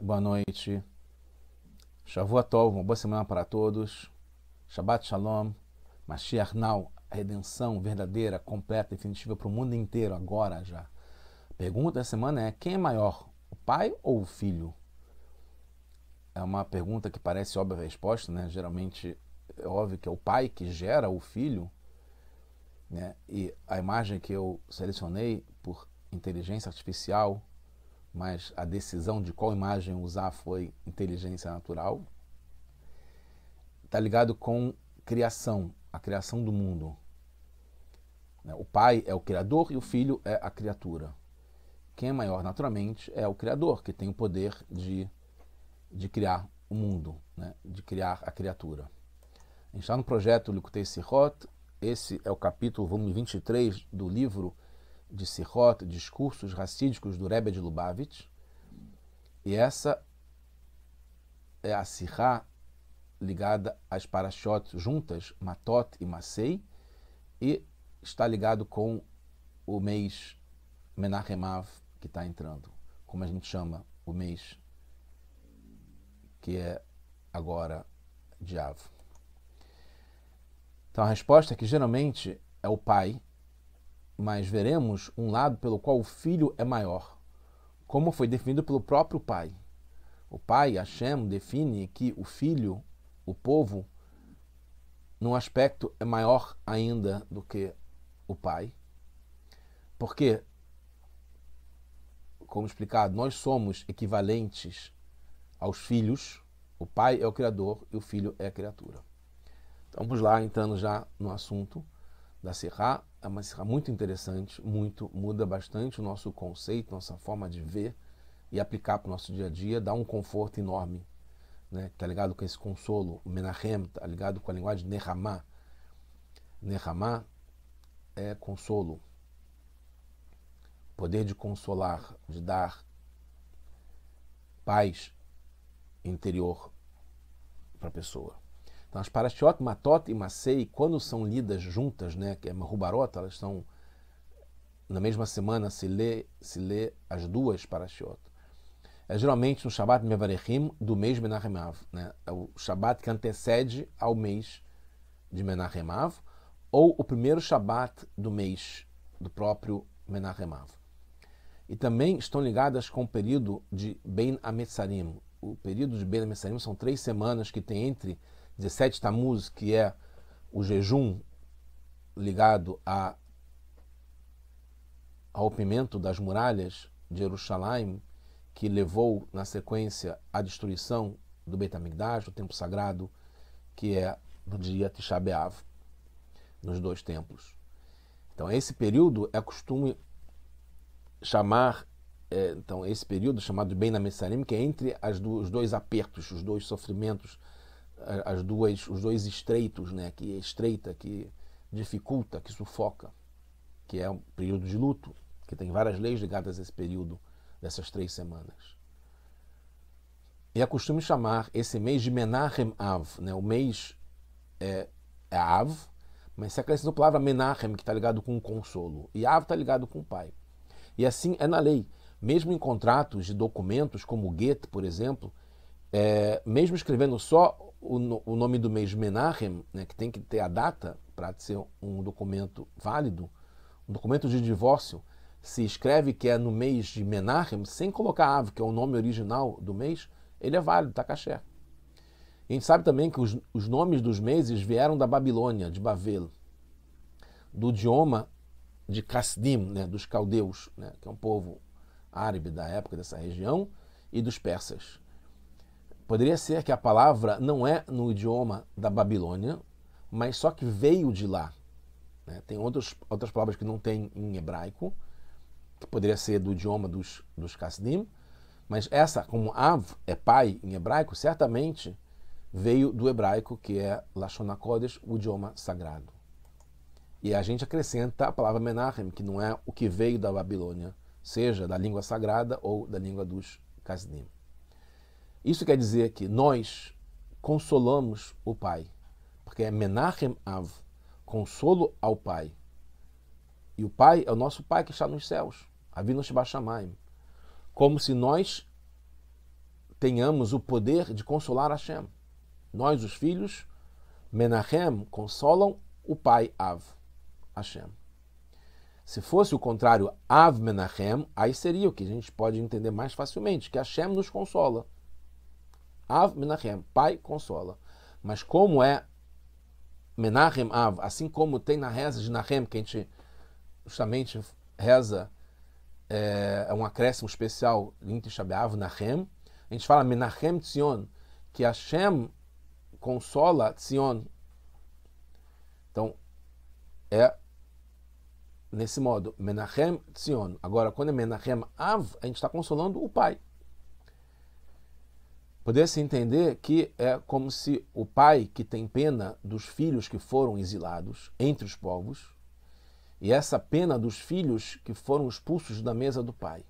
boa noite. Shavuot uma boa semana para todos. Shabbat Shalom. Mashiach Now, a redenção verdadeira, completa, definitiva para o mundo inteiro, agora já. A pergunta da semana é: quem é maior, o pai ou o filho? É uma pergunta que parece óbvia a resposta, né? Geralmente é óbvio que é o pai que gera o filho. Né? E a imagem que eu selecionei por inteligência artificial mas a decisão de qual imagem usar foi inteligência natural. Está ligado com criação, a criação do mundo. Né, o pai é o criador e o filho é a criatura. Quem é maior naturalmente é o criador, que tem o poder de, de criar o mundo, né? de criar a criatura. A gente está no projeto Likutei Sirot, esse é o capítulo, volume 23 do livro de Sirot, discursos racídicos do Rebbe de Lubavitch. E essa é a sihá ligada às Parashot juntas, Matot e masei, e está ligado com o mês Menachemav que está entrando, como a gente chama o mês que é agora de Av. Então a resposta é que geralmente é o pai mas veremos um lado pelo qual o filho é maior, como foi definido pelo próprio pai. O pai, Hashem, define que o filho, o povo, num aspecto é maior ainda do que o pai. Porque, como explicado, nós somos equivalentes aos filhos. O pai é o criador e o filho é a criatura. Então, vamos lá, entrando já no assunto da Serra é mas será muito interessante, muito muda bastante o nosso conceito, nossa forma de ver e aplicar para o nosso dia a dia, dá um conforto enorme, né? Tá ligado com esse consolo, o Menahem, tá ligado com a linguagem Nehamá. Nehamá é consolo, poder de consolar, de dar paz interior para a pessoa. Então, as Parashiot, Matot e Masei, quando são lidas juntas, né, que é uma rubarota, elas são, na mesma semana, se lê, se lê as duas Parashiot. É geralmente no Shabbat Mevarechim do mês de Av, né? É o Shabbat que antecede ao mês de Menachem ou o primeiro Shabat do mês do próprio Menachem E também estão ligadas com o período de Ben Ametsarim. O período de Ben Ametsarim são três semanas que tem entre 17 Tamuz, que é o jejum ligado a, ao rompimento das muralhas de Jerusalém, que levou na sequência à destruição do Beit HaMikdash, o templo sagrado, que é no dia Tisha B'Av, nos dois templos. Então esse período é costume chamar, é, então esse período chamado de Ben Messarim, que é entre do, os dois apertos, os dois sofrimentos as duas, os dois estreitos, né, que é estreita, que dificulta, que sufoca, que é um período de luto, que tem várias leis ligadas a esse período dessas três semanas. E é costume chamar esse mês de Menachem Av, né, o mês é, é Av, mas se acrescentou a palavra Menachem, que está ligado com o consolo, e Av está ligado com o pai. E assim é na lei. Mesmo em contratos de documentos, como o Goethe, por exemplo, é, mesmo escrevendo só o, o nome do mês Menachem, né, que tem que ter a data para ser um documento válido, um documento de divórcio, se escreve que é no mês de Menachem, sem colocar Av, que é o nome original do mês, ele é válido, está caché. A gente sabe também que os, os nomes dos meses vieram da Babilônia, de Babel, do idioma de Kasdim, né, dos caldeus, né, que é um povo árabe da época dessa região, e dos persas. Poderia ser que a palavra não é no idioma da Babilônia, mas só que veio de lá. Né? Tem outros, outras palavras que não tem em hebraico, que poderia ser do idioma dos, dos Kasdim, mas essa, como Av é pai em hebraico, certamente veio do hebraico, que é Lashon HaKodesh, o idioma sagrado. E a gente acrescenta a palavra Menachem, que não é o que veio da Babilônia, seja da língua sagrada ou da língua dos Kasdim. Isso quer dizer que nós consolamos o pai, porque é menachem av, consolo ao pai. E o pai é o nosso pai que está nos céus, avinu shebashamayim. Como se nós tenhamos o poder de consolar Hashem. Nós, os filhos, menachem, consolam o pai av, Hashem. Se fosse o contrário, Av Menachem, aí seria o que a gente pode entender mais facilmente, que Hashem nos consola. Av Menachem, pai consola. Mas como é Menachem Av, assim como tem na reza de Nahem, que a gente justamente reza, é, é um acréscimo especial em Tishabeav, Nahem, a gente fala Menachem Tzion, que Hashem consola Tzion. Então, é nesse modo, Menachem Tzion. Agora, quando é Menachem Av, a gente está consolando o pai. Poder-se entender que é como se o pai que tem pena dos filhos que foram exilados entre os povos, e essa pena dos filhos que foram expulsos da mesa do pai.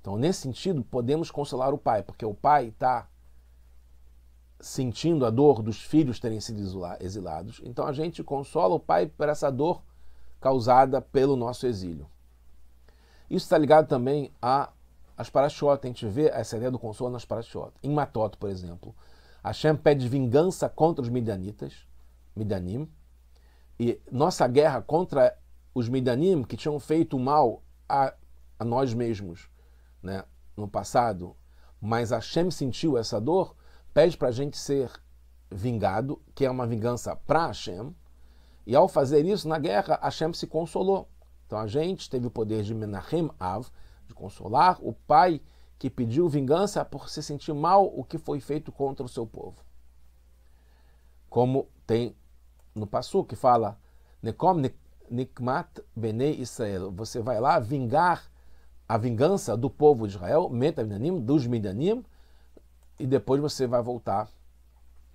Então, nesse sentido, podemos consolar o pai, porque o pai está sentindo a dor dos filhos terem sido exilados. Então, a gente consola o pai por essa dor causada pelo nosso exílio. Isso está ligado também a as paraxotas. A gente vê essa ideia do consolo nas paraxotas. Em Matoto, por exemplo, Hashem pede vingança contra os midianitas, Midanim, e nossa guerra contra os Midanim que tinham feito mal a, a nós mesmos né, no passado, mas Hashem sentiu essa dor, pede para a gente ser vingado, que é uma vingança para Hashem, e ao fazer isso na guerra, Hashem se consolou. Então a gente teve o poder de Menachem Av, consolar o pai que pediu vingança por se sentir mal o que foi feito contra o seu povo. Como tem no Passu, que fala, Nekom Nikmat Benei Israel, você vai lá vingar a vingança do povo de Israel, Metaminanim, dos Midanim, e depois você vai voltar.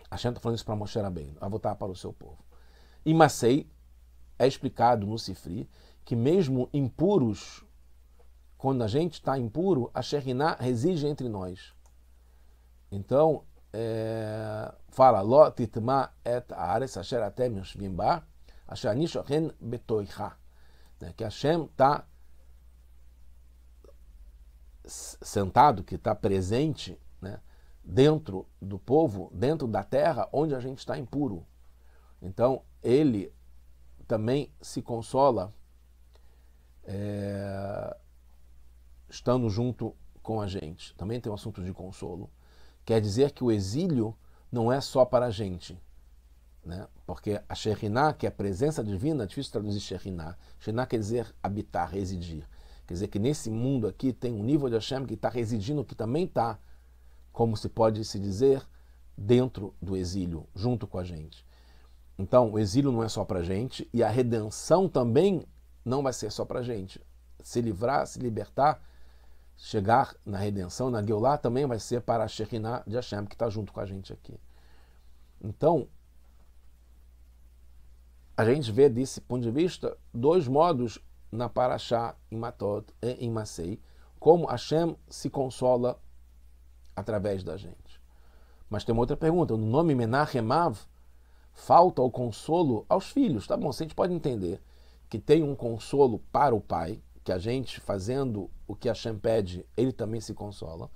A gente está falando isso para Moshe bem, vai voltar para o seu povo. Em Macei, é explicado no Sifri que mesmo impuros quando a gente está impuro, a Shekhinah reside entre nós. Então, é, fala, Lo titma et ares asher atem yoshvim ba, asher ani shochen betoicha. Né, que Hashem está sentado, que está presente né, dentro do povo, dentro da terra onde a gente está impuro. Então, ele também se consola é, estando junto com a gente. Também tem um assunto de consolo. Quer dizer que o exílio não é só para a gente. Né? Porque a Shekhinah, que é a presença divina, é difícil traduzir Shekhinah. Shekhinah quer dizer habitar, residir. Quer dizer que nesse mundo aqui tem um nível de Hashem que está residindo, que também está, como se pode se dizer, dentro do exílio, junto com a gente. Então, o exílio não é só para a gente e a redenção também não vai ser só para a gente. Se livrar, se libertar, chegar na redenção, na Geulah, também vai ser para a Shekhinah de Hashem, que está junto com a gente aqui. Então, a gente vê desse ponto de vista dois modos na Parashá, em Matot e em Macei, como Hashem se consola através da gente. Mas tem uma outra pergunta. No nome Menachemav, falta o consolo aos filhos. Tá bom, se a gente pode entender que tem um consolo para o pai, que a gente, fazendo o que Hashem pede, ele também se consola.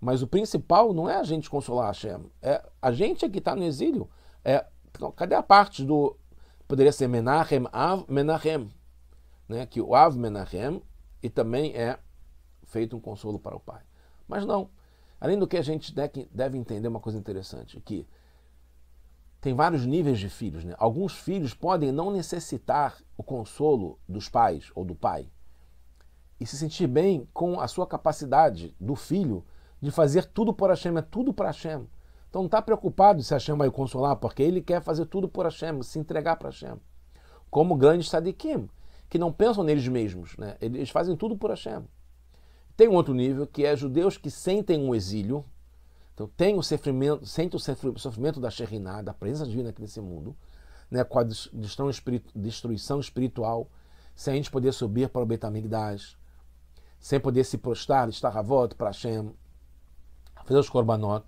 Mas o principal não é a gente consolar Hashem, é a gente é que está no exílio. É, então, cadê a parte do. Poderia ser Menachem Av Menachem, né? que o Av Menachem e também é feito um consolo para o Pai. Mas não. Além do que a gente deve entender uma coisa interessante, que tem vários níveis de filhos. Né? Alguns filhos podem não necessitar o consolo dos pais ou do pai e se sentir bem com a sua capacidade do filho de fazer tudo por Hashem, é tudo para Hashem. Então não está preocupado se Hashem vai o consolar, porque ele quer fazer tudo por Hashem, se entregar para Hashem. Como grandes Sadikim que não pensam neles mesmos, né? eles fazem tudo por Hashem. Tem um outro nível, que é judeus que sentem um exílio, então tem o sofrimento, sente o sofrimento da Shekhinah, da presença divina aqui nesse mundo, né? com a destruição espiritual, sem a gente poder subir para o Betamigdash, sem poder se prostrar, estar a volta para Hashem, fazer os korbanot,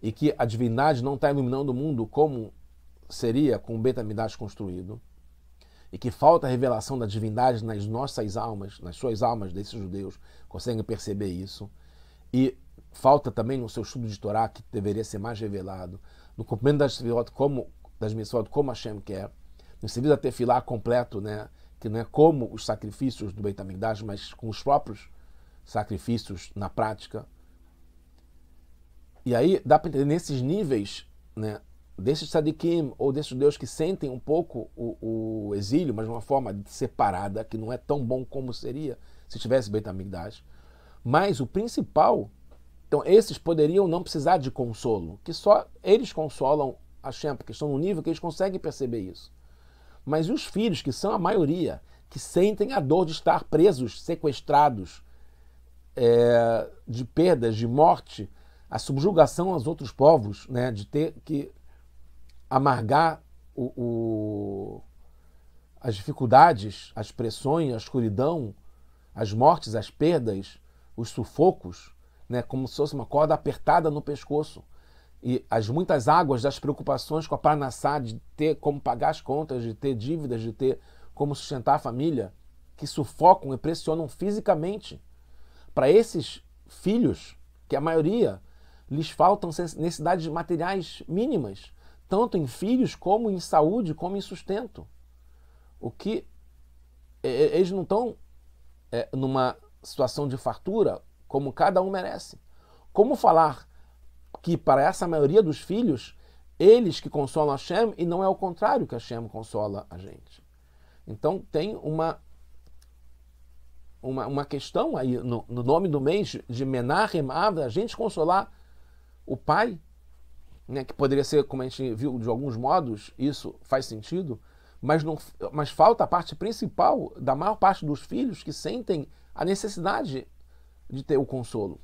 e que a divindade não está iluminando o mundo como seria com o Betamidash construído, e que falta a revelação da divindade nas nossas almas, nas suas almas desses judeus, conseguem perceber isso, e falta também no seu estudo de Torá, que deveria ser mais revelado, no cumprimento das mitzvot, como, das como Hashem quer, no serviço da tefilá completo, né, que não é como os sacrifícios do Beit HaMikdash, mas com os próprios sacrifícios na prática. E aí dá para entender nesses níveis, né, desses sadikim ou desses deuses que sentem um pouco o, o, exílio, mas de uma forma separada, que não é tão bom como seria se tivesse Beit HaMikdash. Mas o principal, então esses poderiam não precisar de consolo, que só eles consolam a Shem, porque estão num nível que eles conseguem perceber isso. Mas e os filhos, que são a maioria, que sentem a dor de estar presos, sequestrados, é, de perdas, de morte, a subjugação aos outros povos, né, de ter que amargar o, o, as dificuldades, as pressões, a escuridão, as mortes, as perdas, os sufocos, né, como se fosse uma corda apertada no pescoço e as muitas águas das preocupações com a parnassá, de ter como pagar as contas, de ter dívidas, de ter como sustentar a família, que sufocam e pressionam fisicamente. Para esses filhos, que a maioria lhes faltam necessidades materiais mínimas, tanto em filhos como em saúde, como em sustento. O que eles não estão é, numa situação de fartura como cada um merece. Como falar que para essa maioria dos filhos, eles que consolam Hashem e não é o contrário que Hashem consola a gente. Então tem uma uma, uma questão aí no, no nome do mês de Menachem Av, a gente consolar o pai, né, que poderia ser, como a gente viu, de alguns modos, isso faz sentido, mas, não, mas falta a parte principal da maior parte dos filhos que sentem a necessidade de ter o consolo.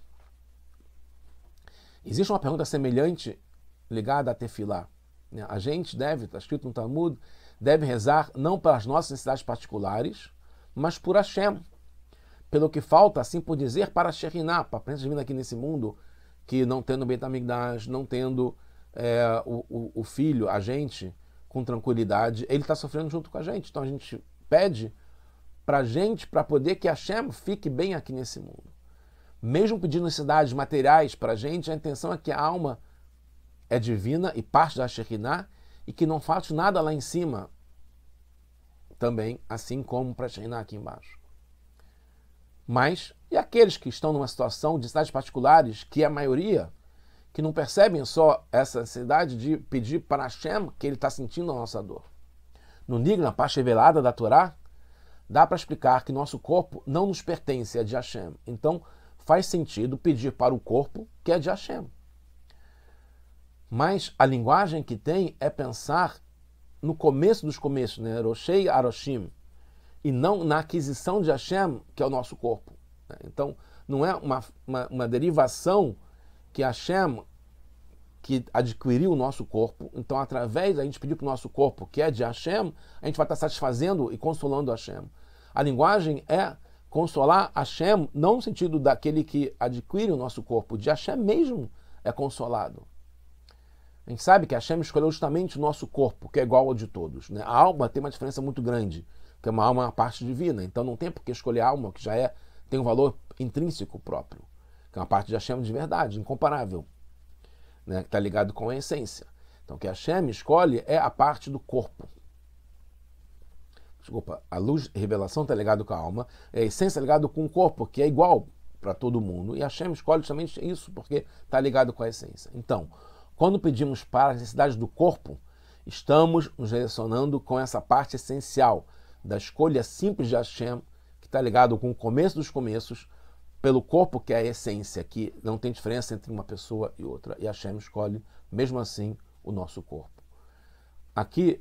Existe uma pergunta semelhante ligada a tefilá. Né? A gente deve, está escrito no Talmud, deve rezar não pelas nossas necessidades particulares, mas por Hashem. Pelo que falta, assim por dizer, para Shekhinah, para a presença divina aqui nesse mundo, que não tendo Beit HaMikdash, não tendo é, o, o, o, filho, a gente, com tranquilidade, ele está sofrendo junto com a gente. Então a gente pede para a gente, para poder que Hashem fique bem aqui nesse mundo mesmo pedindo necessidades materiais para a gente, a intenção é que a alma é divina e parte da Shekhinah e que não falte nada lá em cima também, assim como para a Shekhinah aqui embaixo. Mas, e aqueles que estão numa situação de necessidades particulares, que é a maioria, que não percebem só essa necessidade de pedir para Hashem que ele está sentindo a nossa dor? No Nigro, na parte revelada da Torá, dá para explicar que nosso corpo não nos pertence, a é de Hashem. Então, faz sentido pedir para o corpo que é de Hashem. Mas a linguagem que tem é pensar no começo dos começos, né? Roshei Aroshim, e não na aquisição de Hashem, que é o nosso corpo. Né? Então, não é uma, uma, uma, derivação que Hashem, que adquiriu o nosso corpo, então através da gente pedir para o nosso corpo, que é de Hashem, a gente vai estar satisfazendo e consolando Hashem. A linguagem é Consolar Hashem, não no sentido daquele que adquire o nosso corpo, de Hashem mesmo é consolado. A gente sabe que Hashem escolheu justamente o nosso corpo, que é igual ao de todos. Né? A alma tem uma diferença muito grande, porque é uma alma é uma parte divina, então não tem por que escolher a alma, que já é tem um valor intrínseco próprio, que é uma parte de Hashem de verdade, incomparável, né? que está ligado com a essência. Então, o que Hashem escolhe é a parte do corpo desculpa, a luz, a revelação está ligado com a alma, a é, essência tá ligado com o corpo, que é igual para todo mundo. E Hashem escolhe justamente isso, porque está ligado com a essência. Então, quando pedimos para as necessidades do corpo, estamos nos relacionando com essa parte essencial da escolha simples de Hashem, que está ligado com o começo dos começos, pelo corpo, que é a essência, que não tem diferença entre uma pessoa e outra. E Hashem escolhe, mesmo assim, o nosso corpo. Aqui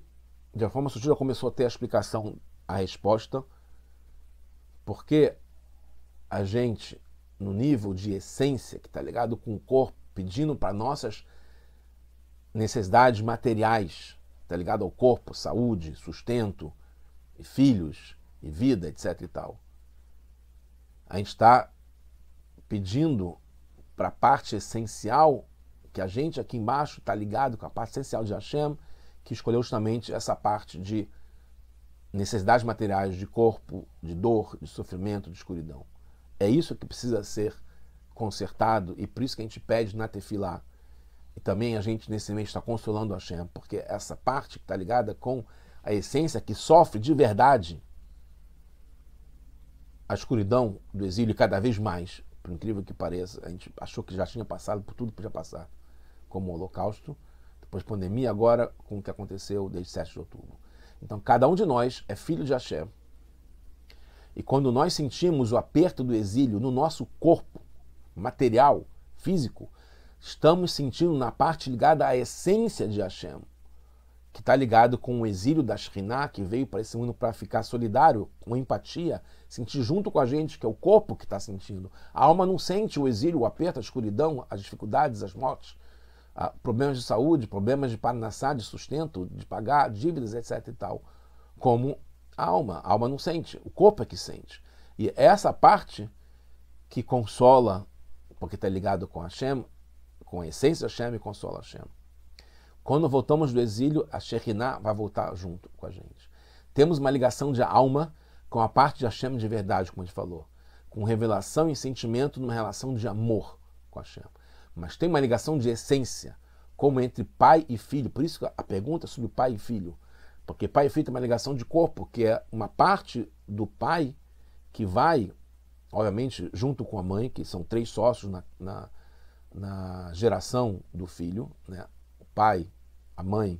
de uma forma sutil, já começou a ter a explicação, a resposta, porque a gente, no nível de essência, que está ligado com o corpo, pedindo para nossas necessidades materiais, está ligado ao corpo, saúde, sustento, e filhos, e vida, etc e tal. A gente está pedindo para a parte essencial, que a gente aqui embaixo está ligado com a parte essencial de Hashem, que escolheu justamente essa parte de necessidades materiais, de corpo, de dor, de sofrimento, de escuridão. É isso que precisa ser consertado e por isso que a gente pede na tefilá. E também a gente nesse mês está consolando a Shem, porque essa parte que está ligada com a essência que sofre de verdade a escuridão do exílio cada vez mais, por incrível que pareça, a gente achou que já tinha passado por tudo que podia passar, como o Holocausto, pós-pandemia, agora com o que aconteceu desde 7 de outubro. Então, cada um de nós é filho de Axé. E quando nós sentimos o aperto do exílio no nosso corpo, material, físico, estamos sentindo na parte ligada à essência de Hashem, que está ligado com o exílio da Shriná, que veio para esse mundo para ficar solidário, com empatia, sentir junto com a gente, que é o corpo que está sentindo. A alma não sente o exílio, o aperto, a escuridão, as dificuldades, as mortes problemas de saúde, problemas de parnassá, de sustento, de pagar dívidas, etc e tal, como a alma. A alma não sente, o corpo é que sente. E é essa parte que consola, porque está ligado com a Hashem, com a essência Hashem e consola Hashem. Quando voltamos do exílio, a Shekhinah vai voltar junto com a gente. Temos uma ligação de alma com a parte de Hashem de verdade, como a gente falou. Com revelação e sentimento numa relação de amor com Hashem mas tem uma ligação de essência, como entre pai e filho. Por isso a pergunta é sobre pai e filho. Porque pai e filho tem uma ligação de corpo, que é uma parte do pai que vai, obviamente, junto com a mãe, que são três sócios na, na, na geração do filho, né? o pai, a mãe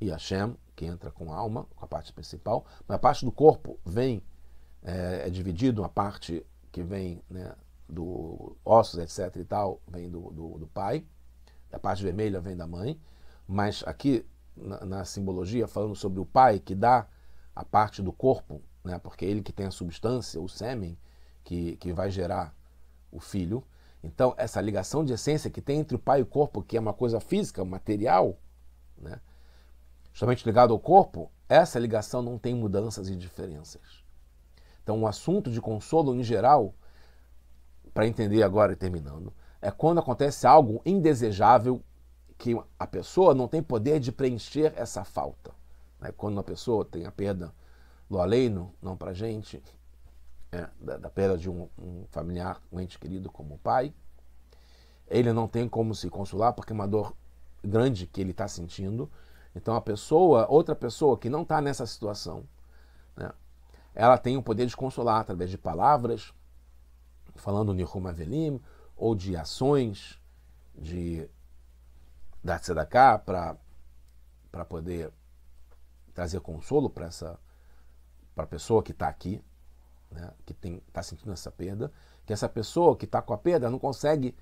e a Shem, que entra com a alma, com a parte principal, mas a parte do corpo vem, é, é dividido, a parte que vem né, do ossos, etc. e tal, vem do, do, do pai, a parte vermelha vem da mãe, mas aqui na, na, simbologia, falando sobre o pai que dá a parte do corpo, né, porque é ele que tem a substância, o sêmen, que, que vai gerar o filho. Então, essa ligação de essência que tem entre o pai e o corpo, que é uma coisa física, material, né, justamente ligado ao corpo, essa ligação não tem mudanças e diferenças. Então, o assunto de consolo, em geral, para entender agora e terminando, é quando acontece algo indesejável que a pessoa não tem poder de preencher essa falta. Né? Quando uma pessoa tem a perda do aleno, não para gente, é, da, da, perda de um, um, familiar, um ente querido como o pai, ele não tem como se consolar porque é uma dor grande que ele está sentindo. Então a pessoa, outra pessoa que não está nessa situação, né, ela tem o poder de consolar através de palavras, falando Nihum Avelim, ou de ações de da Tzedakah para poder trazer consolo para essa para a pessoa que está aqui, né, que está sentindo essa perda, que essa pessoa que está com a perda não consegue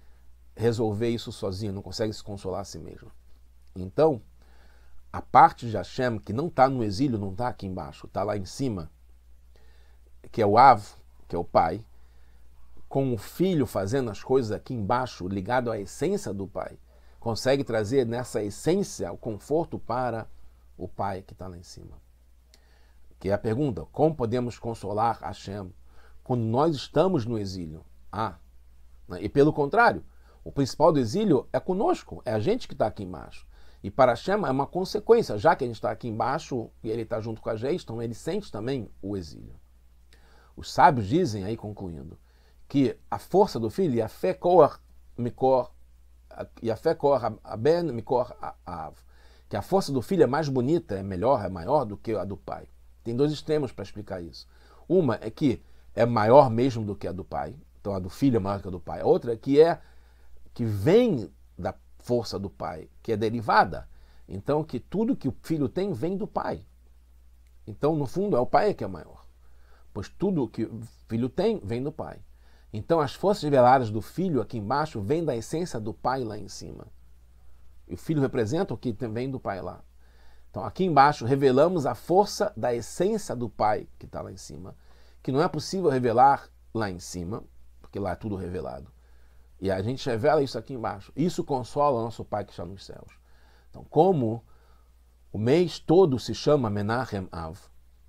resolver isso sozinha, não consegue se consolar a si mesma. Então, a parte de Hashem que não está no exílio, não está aqui embaixo, está lá em cima, que é o Av, que é o pai, com o filho fazendo as coisas aqui embaixo, ligado à essência do pai, consegue trazer nessa essência o conforto para o pai que está lá em cima. Que é a pergunta: como podemos consolar Hashem quando nós estamos no exílio? Ah, né? e pelo contrário, o principal do exílio é conosco, é a gente que está aqui embaixo. E para Hashem é uma consequência, já que a gente está aqui embaixo e ele está junto com a gente, então ele sente também o exílio. Os sábios dizem, aí concluindo, que a força do filho, e a fé cor, e a fé cor, a ben, micor, a av, que a força do filho é mais bonita, é melhor, é maior do que a do pai. Tem dois extremos para explicar isso. Uma é que é maior mesmo do que a do pai, então a do filho é maior que a do pai. A outra é que é que vem da força do pai, que é derivada. Então que tudo que o filho tem vem do pai. Então no fundo é o pai que é maior, pois tudo que o filho tem vem do pai. Então as forças reveladas do filho aqui embaixo vêm da essência do pai lá em cima. E o filho representa o que vem do pai lá. Então aqui embaixo revelamos a força da essência do pai que está lá em cima, que não é possível revelar lá em cima, porque lá é tudo revelado. E a gente revela isso aqui embaixo. Isso consola o nosso pai que está nos céus. Então, como o mês todo se chama Menachem Av,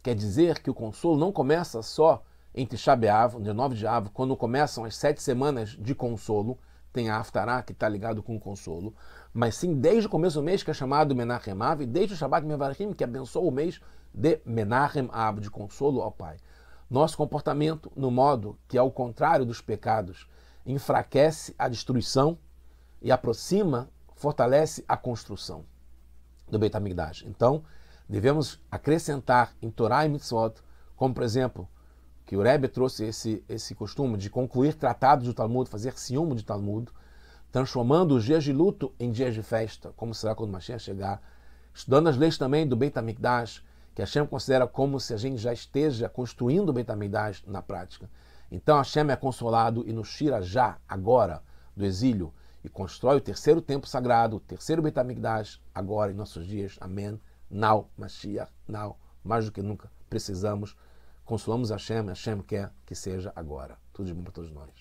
quer dizer que o consolo não começa só entre Shabeav, 9 de Av, quando começam as sete semanas de consolo, tem a Aftará, que está ligado com o consolo, mas sim desde o começo do mês, que é chamado Menachem Av, e desde o Shabbat Mevarachim, que abençoa o mês de Menachem Av, de consolo ao Pai. Nosso comportamento, no modo que é o contrário dos pecados, enfraquece a destruição','//////////////////////////////////////////////////////////////////////////////////////////////////////////////////////////////////////////////////////////////////////////////////////////////////////////////////////////////////////////////////////////////////////////////////////////////////////////////////////////////////////////////////////////////////////////////////////// e e aproxima, fortalece a construção do Então, devemos acrescentar em como por exemplo que o Rebbe trouxe esse, esse costume de concluir tratados do Talmud, fazer ciúme de Talmud, transformando os dias de luto em dias de festa, como será quando Mashiach chegar, estudando as leis também do Beit HaMikdash, que Hashem considera como se a gente já esteja construindo o Beit HaMikdash na prática. Então Hashem é consolado e nos tira já, agora, do exílio, e constrói o terceiro templo sagrado, o terceiro Beit HaMikdash, agora em nossos dias. Amém. Now, Mashiach, now, mais do que nunca, precisamos Consolamos Hashem, Hashem quer que seja agora. Tudo de bom para todos nós.